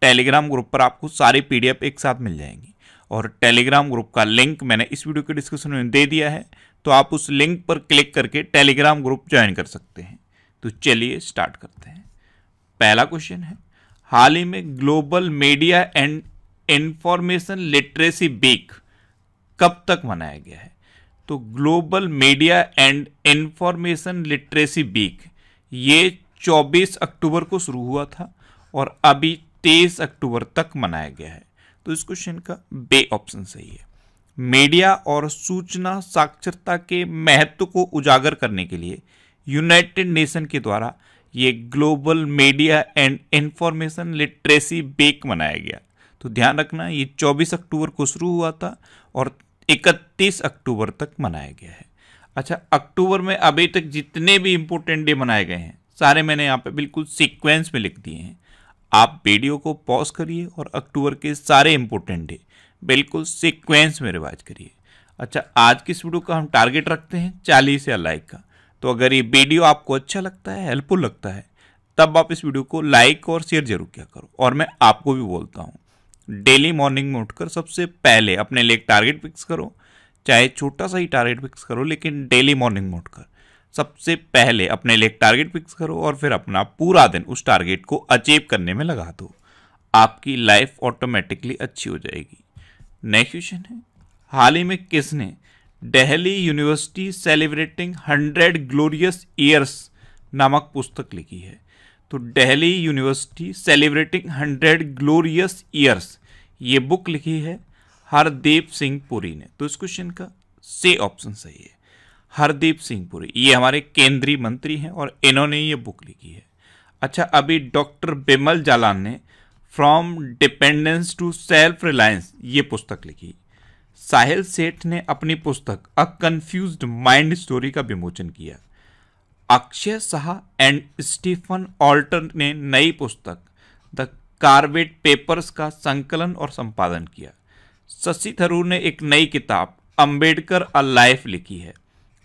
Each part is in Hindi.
टेलीग्राम ग्रुप पर आपको सारे पीडीएफ एक साथ मिल जाएंगी और टेलीग्राम ग्रुप का लिंक मैंने इस वीडियो के डिस्क्रिप्शन में दे दिया है तो आप उस लिंक पर क्लिक करके टेलीग्राम ग्रुप ज्वाइन कर सकते हैं तो चलिए स्टार्ट करते हैं पहला क्वेश्चन है हाल ही में global media and information literacy week कब तक मनाया गया है तो global media and information literacy week ये 24 अक्टूबर को शुरू हुआ था और अभी तेईस अक्टूबर तक मनाया गया है तो इस क्वेश्चन का बे ऑप्शन सही है मीडिया और सूचना साक्षरता के महत्व को उजागर करने के लिए यूनाइटेड नेशन के द्वारा ये global media and information literacy week मनाया गया तो ध्यान रखना ये 24 अक्टूबर को शुरू हुआ था और 31 अक्टूबर तक मनाया गया है अच्छा अक्टूबर में अभी तक जितने भी इम्पोर्टेंट डे मनाए गए हैं सारे मैंने यहाँ पे बिल्कुल सीक्वेंस में लिख दिए हैं आप वीडियो को पॉज करिए और अक्टूबर के सारे इम्पोर्टेंट डे बिल्कुल सिक्वेंस में रिवाइज करिए अच्छा आज की इस वीडियो का हम टारगेट रखते हैं चालीस या लाइक का तो अगर ये वीडियो आपको अच्छा लगता है हेल्पफुल लगता है तब आप इस वीडियो को लाइक और शेयर जरूर किया करो और मैं आपको भी बोलता हूँ डेली मॉर्निंग में उठकर सबसे पहले अपने लिए टारगेट फिक्स करो चाहे छोटा सा ही टारगेट फिक्स करो लेकिन डेली मॉर्निंग में उठकर सबसे पहले अपने लिए टारगेट फिक्स करो और फिर अपना पूरा दिन उस टारगेट को अचीव करने में लगा दो आपकी लाइफ ऑटोमेटिकली अच्छी हो जाएगी नेक्स्ट क्वेश्चन है हाल ही में किसने Delhi university celebrating hundred glorious years नामक पुस्तक लिखी है तो Delhi university celebrating hundred glorious years ये बुक लिखी है हरदेव सिंह पुरी ने तो इस क्वेश्चन का से ऑप्शन सही है हरदीप सिंह पुरी ये हमारे केंद्रीय मंत्री हैं और इन्होंने ये बुक लिखी है अच्छा अभी डॉक्टर बिमल जालान ने from dependence to self reliance ये पुस्तक लिखी साहिल सेठ ने अपनी पुस्तक अ कन्फ्यूज माइंड स्टोरी का विमोचन किया Akshay Shah and Stephen Alter ने नई पुस्तक द कार्बेट पेपर्स का संकलन और संपादन किया शशि थरूर ने एक नई किताब अंबेडकर अ लाइफ लिखी है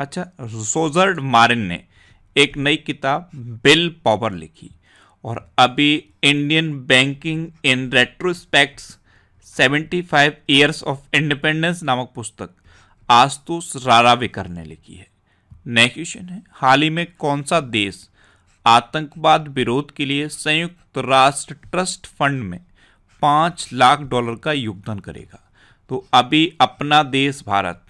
अच्छा रोजर्ड मारिन ने एक नई किताब बिल पॉवर लिखी और अभी Indian banking in retrospects 75 years of independence नामक पुस्तक आस्तुस राराविकर ने लिखी है नया क्वेश्चन है हाल ही में कौन सा देश आतंकवाद विरोध के लिए संयुक्त राष्ट्र ट्रस्ट फंड में पाँच लाख डॉलर का योगदान करेगा तो अभी अपना देश भारत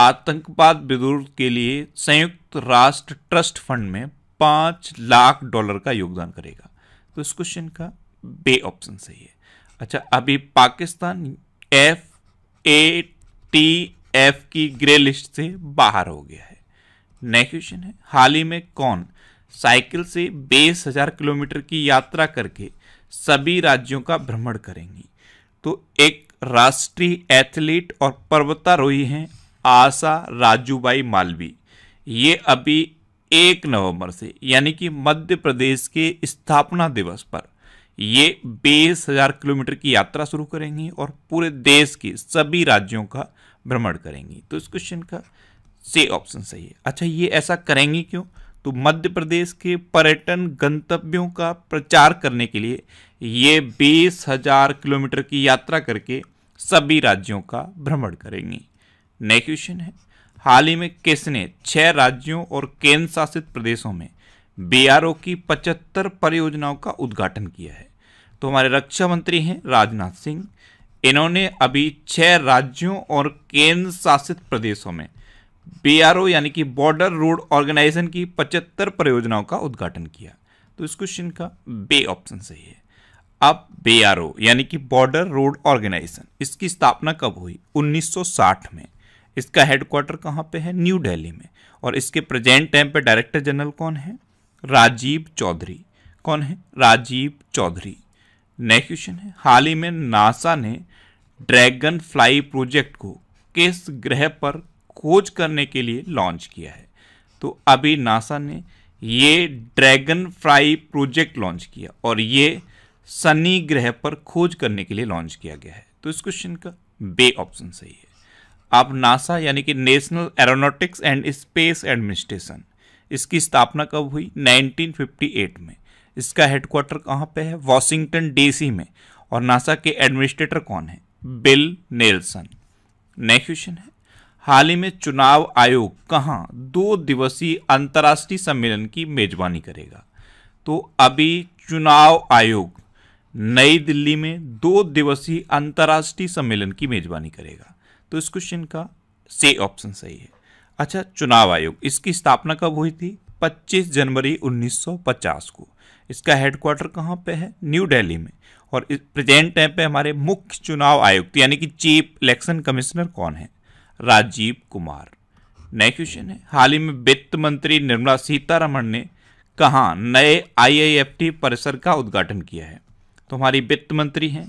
आतंकवाद विरोध के लिए संयुक्त राष्ट्र ट्रस्ट फंड में पांच लाख डॉलर का योगदान करेगा तो इस क्वेश्चन का बे ऑप्शन सही है अच्छा अभी Pakistan F A T F की ग्रे लिस्ट से बाहर हो गया है नेक्स्ट क्वेश्चन है हाल ही में कौन साइकिल से बीस हजार किलोमीटर की यात्रा करके सभी राज्यों का भ्रमण करेंगी तो एक राष्ट्रीय एथलीट और पर्वतारोही हैं आशा राजूबाई मालवी ये अभी एक नवंबर से यानी कि मध्य प्रदेश के स्थापना दिवस पर ये बीस हजार किलोमीटर की यात्रा शुरू करेंगी और पूरे देश के सभी राज्यों का भ्रमण करेंगी तो इस क्वेश्चन का से ऑप्शन सही है अच्छा ये ऐसा करेंगी क्यों तो मध्य प्रदेश के पर्यटन गंतव्यों का प्रचार करने के लिए ये बीस हजार किलोमीटर की यात्रा करके सभी राज्यों का भ्रमण करेंगी नए क्वेश्चन है हाल ही में किसने छह राज्यों और केंद्र शासित प्रदेशों में बीआरओ की पचहत्तर परियोजनाओं का उद्घाटन किया है तो हमारे रक्षा मंत्री हैं राजनाथ सिंह इन्होंने अभी छह राज्यों और केंद्र शासित प्रदेशों में बीआरओ यानी कि बॉर्डर रोड ऑर्गेनाइजेशन की पचहत्तर परियोजनाओं का उद्घाटन किया तो इस क्वेश्चन का बे ऑप्शन सही है अब बी यानी कि बॉर्डर रोड ऑर्गेनाइजेशन इसकी स्थापना कब हुई 1960 में इसका हेडक्वार्टर कहाँ पे है न्यू दिल्ली में और इसके प्रेजेंट टाइम पे डायरेक्टर जनरल कौन है राजीव चौधरी कौन है राजीव चौधरी नेक्स्ट क्वेश्चन है हाल ही में नासा ने ड्रैगन फ्लाई प्रोजेक्ट को किस ग्रह पर खोज करने के लिए लॉन्च किया है तो अभी नासा ने ये ड्रैगन फ्लाई प्रोजेक्ट लॉन्च किया और ये शनि ग्रह पर खोज करने के लिए लॉन्च किया गया है तो इस क्वेश्चन का बे ऑप्शन सही है आप नासा यानी कि national aeronautics and space administration इसकी स्थापना कब हुई 1958 में इसका हेडक्वार्टर कहाँ पे है वॉशिंगटन डीसी में और नासा के एडमिनिस्ट्रेटर कौन है बिल नेल्सन नेक्स्ट क्वेश्चन है हाल ही में चुनाव आयोग कहाँ दो दिवसीय अंतर्राष्ट्रीय सम्मेलन की मेजबानी करेगा तो अभी चुनाव आयोग नई दिल्ली में दो दिवसीय अंतर्राष्ट्रीय सम्मेलन की मेजबानी करेगा तो इस क्वेश्चन का से ऑप्शन सही है अच्छा चुनाव आयोग इसकी स्थापना कब हुई थी 25 जनवरी 1950 को इसका हेडक्वार्टर कहाँ पे है न्यू दिल्ली में और प्रेजेंट टाइम पे हमारे मुख्य चुनाव आयुक्त यानी कि चीफ इलेक्शन कमिश्नर कौन है राजीव कुमार नेक्स्ट क्वेश्चन है हाल ही में वित्त मंत्री निर्मला सीतारमण ने कहाँ नए आईआईएफटी परिसर का उद्घाटन किया है तो हमारी वित्त मंत्री हैं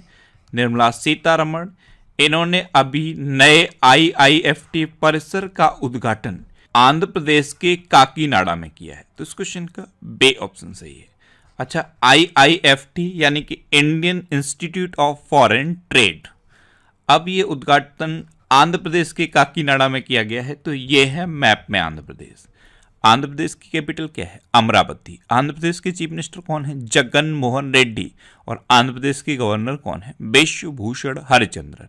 निर्मला सीतारमण इन्होंने अभी नए आईआईएफटी परिसर का उद्घाटन आंध्र प्रदेश के काकीनाडा में किया है तो इस क्वेश्चन का बे ऑप्शन सही है अच्छा आईआईएफटी यानी कि Indian institute of foreign trade अब ये उद्घाटन आंध्र प्रदेश के काकीनाडा में किया गया है तो ये है मैप में आंध्र प्रदेश आंध्र प्रदेश की कैपिटल क्या है अमरावती आंध्र प्रदेश के चीफ मिनिस्टर कौन है जगन मोहन रेड्डी और आंध्र प्रदेश के गवर्नर कौन है विश्वभूषण हरिचंद्रन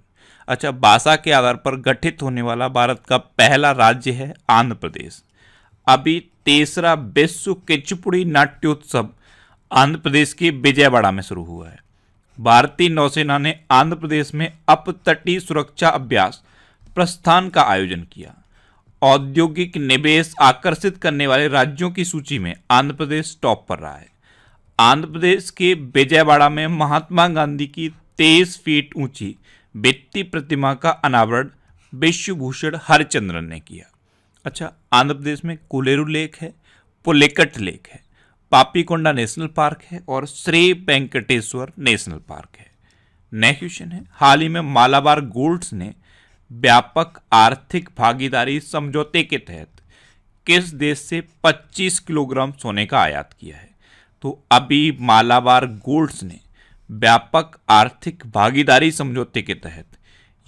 अच्छा भाषा के आधार पर गठित होने वाला भारत का पहला राज्य है आंध्र प्रदेश अभी तीसरा विश्व किचपुड़ी नाट्योत्सव आंध्र प्रदेश के विजयवाड़ा में शुरू हुआ है भारतीय नौसेना ने आंध्र प्रदेश में अपतटीय सुरक्षा अभ्यास प्रस्थान का आयोजन किया औद्योगिक निवेश आकर्षित करने वाले राज्यों की सूची में आंध्र प्रदेश टॉप पर रहा है आंध्र प्रदेश के विजयवाड़ा में महात्मा गांधी की तेईस फीट ऊंची बेत्ती प्रतिमा का अनावरण विश्वभूषण हरिचंद्रन ने किया अच्छा आंध्र प्रदेश में कुलेरू लेक है पुलेकट लेक है पापीकोंडा नेशनल पार्क है और श्री वेंकटेश्वर नेशनल पार्क है नेक्स्ट क्वेश्चन है हाल ही में मालाबार गोल्ड्स ने व्यापक आर्थिक भागीदारी समझौते के तहत किस देश से 25 किलोग्राम सोने का आयात किया है तो अभी मालाबार गोल्ड्स ने व्यापक आर्थिक भागीदारी समझौते के तहत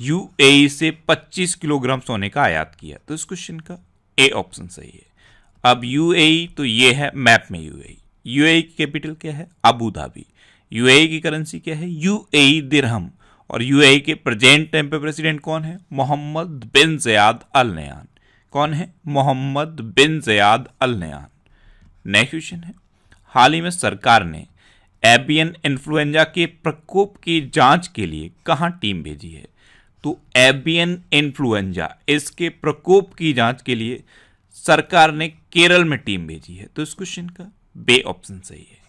यूएई e से 25 किलोग्राम सोने का आयात किया तो इस क्वेश्चन का ए ऑप्शन सही है अब यूएई e तो ये है मैप में यूएई यूएई e। की कैपिटल क्या है अबू धाबी यूएई की करेंसी क्या है यूएई दिरहम और यूएई के प्रेजेंट टाइम पे प्रेसिडेंट कौन है Mohammed bin Zayed Al Nahyan कौन है Mohammed bin Zayed Al Nahyan next question है हाल ही में सरकार ने एबियन इन्फ्लुएंजा के प्रकोप की जांच के लिए कहाँ टीम भेजी है तो एबियन इन्फ्लुएंजा इसके प्रकोप की जांच के लिए सरकार ने केरल में टीम भेजी है तो इस क्वेश्चन का बे ऑप्शन सही है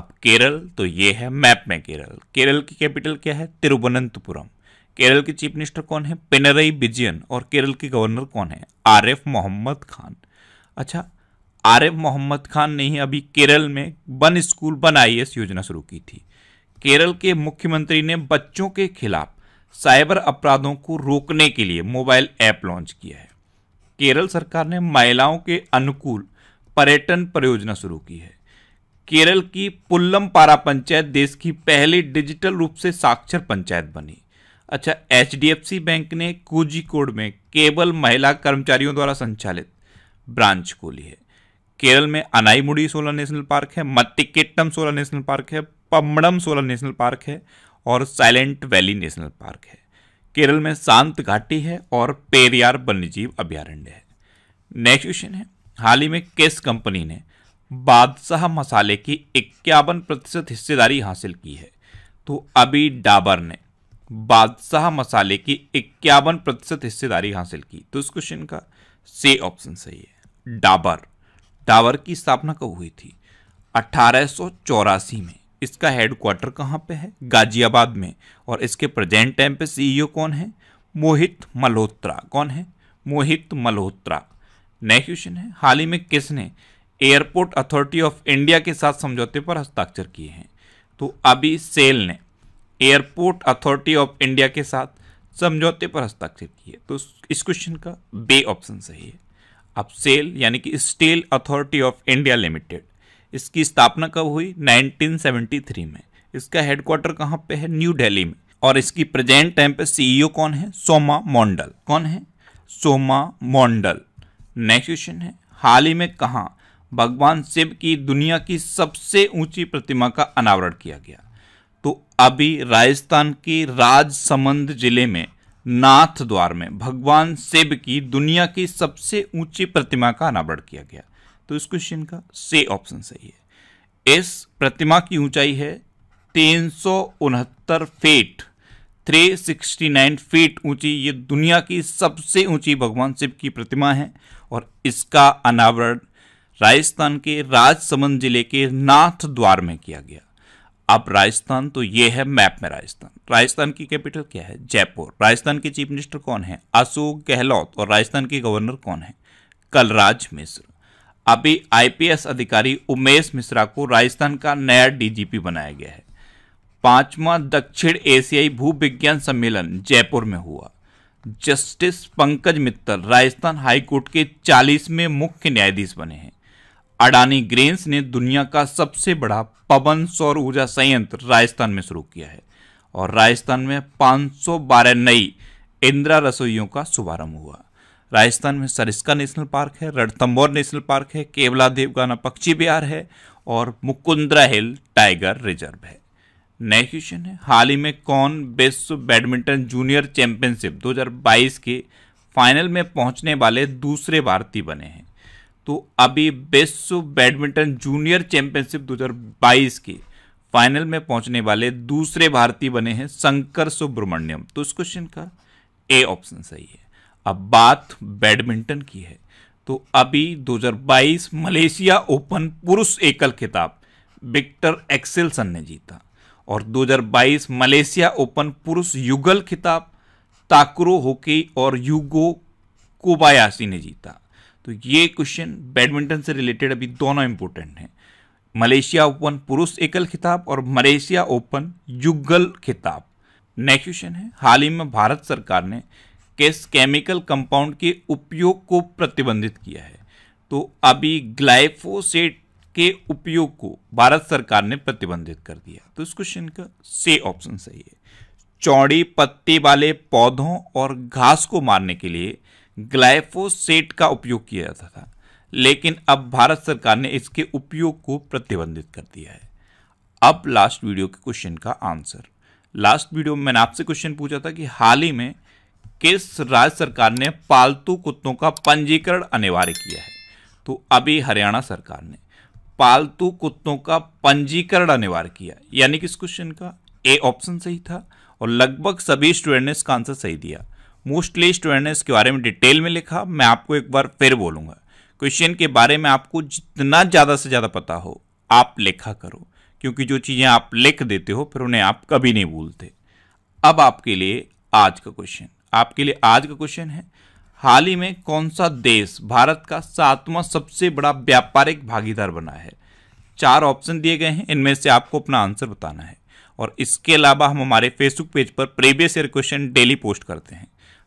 अब केरल तो ये है मैप में केरल केरल की कैपिटल क्या है तिरुवनंतपुरम केरल के चीफ मिनिस्टर कौन है पिनरई विजयन और केरल के गवर्नर कौन है आर एफ मोहम्मद खान अच्छा आरिफ मोहम्मद खान ने ही अभी केरल में वन स्कूल वन आई योजना शुरू की थी केरल के मुख्यमंत्री ने बच्चों के खिलाफ साइबर अपराधों को रोकने के लिए मोबाइल ऐप लॉन्च किया है केरल सरकार ने महिलाओं के अनुकूल पर्यटन परियोजना शुरू की है केरल की पुल्लम पारा पंचायत देश की पहली डिजिटल रूप से साक्षर पंचायत बनी अच्छा एच बैंक ने कोड में केवल महिला कर्मचारियों द्वारा संचालित ब्रांच खोली है केरल में अनाईमुडी सोलर नेशनल पार्क है मत्तिकेट्टम सोलर नेशनल पार्क है पमड़म सोलर नेशनल पार्क है और साइलेंट वैली नेशनल पार्क है केरल में शांत घाटी है और पेरियार वन्यजीव अभ्यारण्य है नेक्स्ट क्वेश्चन है हाल ही में केस कंपनी ने बादशाह मसाले की इक्यावन प्रतिशत हिस्सेदारी हासिल की है तो अभी डाबर ने बादशाह मसाले की इक्यावन प्रतिशत हिस्सेदारी हासिल की तो इस क्वेश्चन का से ऑप्शन सही है डाबर टावर की स्थापना कब हुई थी अट्ठारह में इसका हेडक्वार्टर कहाँ पे है गाजियाबाद में और इसके प्रेजेंट टाइम पे सीईओ e कौन है मोहित मल्होत्रा कौन है मोहित मल्होत्रा नेक्स्ट क्वेश्चन है हाल ही में किसने एयरपोर्ट अथॉरिटी ऑफ इंडिया के साथ समझौते पर हस्ताक्षर किए हैं तो अभी सेल ने एयरपोर्ट अथॉरिटी ऑफ इंडिया के साथ समझौते पर हस्ताक्षर किए तो इस क्वेश्चन का बे ऑप्शन सही है अब सेल यानी कि steel authority of India limited इसकी स्थापना कब हुई 1973 में इसका हेडक्वार्टर कहाँ पे है न्यू दिल्ली में और इसकी प्रेजेंट टाइम पे सीईओ e कौन है सोमा मोंडल कौन है सोमा मोंडल नेक्स्ट क्वेश्चन है हाल ही में कहाँ भगवान शिव की दुनिया की सबसे ऊंची प्रतिमा का अनावरण किया गया तो अभी राजस्थान के राजसमंद जिले में नाथ द्वार में भगवान शिव की दुनिया की सबसे ऊंची प्रतिमा का अनावरण किया गया तो इस क्वेश्चन का से ऑप्शन सही है इस प्रतिमा की ऊंचाई है तीन सौ उनहत्तर फीट 369 फीट ऊंची ये दुनिया की सबसे ऊंची भगवान शिव की प्रतिमा है और इसका अनावरण राजस्थान के राजसमंद जिले के नाथ द्वार में किया गया अब राजस्थान तो ये है मैप में राजस्थान राजस्थान की कैपिटल क्या है जयपुर राजस्थान के चीफ मिनिस्टर कौन है अशोक गहलोत और राजस्थान के गवर्नर कौन है कलराज मिश्र अभी आईपीएस अधिकारी उमेश मिश्रा को राजस्थान का नया डीजीपी बनाया गया है पांचवा दक्षिण एशियाई भू विज्ञान सम्मेलन जयपुर में हुआ जस्टिस पंकज मित्तल राजस्थान हाईकोर्ट के चालीसवें मुख्य न्यायाधीश बने हैं अडानी ग्रेन्स ने दुनिया का सबसे बड़ा पवन सौर ऊर्जा संयंत्र राजस्थान में शुरू किया है और राजस्थान में 512 नई इंदिरा रसोइयों का शुभारंभ हुआ राजस्थान में सरिस्का नेशनल पार्क है रणथम्बोर नेशनल पार्क है केवला देवगाना पक्षी बिहार है और मुकुंद्रा हिल टाइगर रिजर्व है नेक्स्ट क्वेश्चन है हाल ही में कौन विश्व बैडमिंटन जूनियर चैंपियनशिप 2022 के फाइनल में पहुंचने वाले दूसरे भारतीय बने हैं तो अभी विश्व बैडमिंटन जूनियर चैंपियनशिप 2022 के फाइनल में पहुंचने वाले दूसरे भारतीय बने हैं शंकर सुब्रमण्यम तो इस क्वेश्चन का ए ऑप्शन सही है अब बात बैडमिंटन की है तो अभी 2022 मलेशिया ओपन पुरुष एकल खिताब विक्टर एक्सेलसन ने जीता और 2022 मलेशिया ओपन पुरुष युगल खिताब ताकुरो होकी और युगो कोबायासी ने जीता तो ये क्वेश्चन बैडमिंटन से रिलेटेड अभी दोनों इंपॉर्टेंट हैं मलेशिया ओपन पुरुष एकल खिताब और मलेशिया ओपन युगल खिताब नेक्स्ट क्वेश्चन है हाल ही में भारत सरकार ने किस केमिकल कंपाउंड के उपयोग को प्रतिबंधित किया है तो अभी ग्लाइफोसेट के उपयोग को भारत सरकार ने प्रतिबंधित कर दिया तो इस क्वेश्चन का से ऑप्शन सही है चौड़ी पत्ती वाले पौधों और घास को मारने के लिए ग्लाइफोसेट का उपयोग किया जाता था लेकिन अब भारत सरकार ने इसके उपयोग को प्रतिबंधित कर दिया है अब लास्ट वीडियो के क्वेश्चन का आंसर लास्ट वीडियो में मैंने आपसे क्वेश्चन पूछा था कि हाल ही में किस राज्य सरकार ने पालतू कुत्तों का पंजीकरण अनिवार्य किया है तो अभी हरियाणा सरकार ने पालतू कुत्तों का पंजीकरण अनिवार्य किया यानी कि इस क्वेश्चन का ए ऑप्शन सही था और लगभग सभी स्टूडेंट ने इसका आंसर सही दिया मोस्टली स्टूडेंट्स के बारे में डिटेल में लिखा मैं आपको एक बार फिर बोलूँगा क्वेश्चन के बारे में आपको जितना ज़्यादा से ज़्यादा पता हो आप लिखा करो क्योंकि जो चीज़ें आप लिख देते हो फिर उन्हें आप कभी नहीं भूलते अब आपके लिए आज का क्वेश्चन आपके लिए आज का क्वेश्चन है हाल ही में कौन सा देश भारत का सातवां सबसे बड़ा व्यापारिक भागीदार बना है चार ऑप्शन दिए गए हैं इनमें से आपको अपना आंसर बताना है और इसके अलावा हम हमारे फेसबुक पेज पर previous year question daily post करते हैं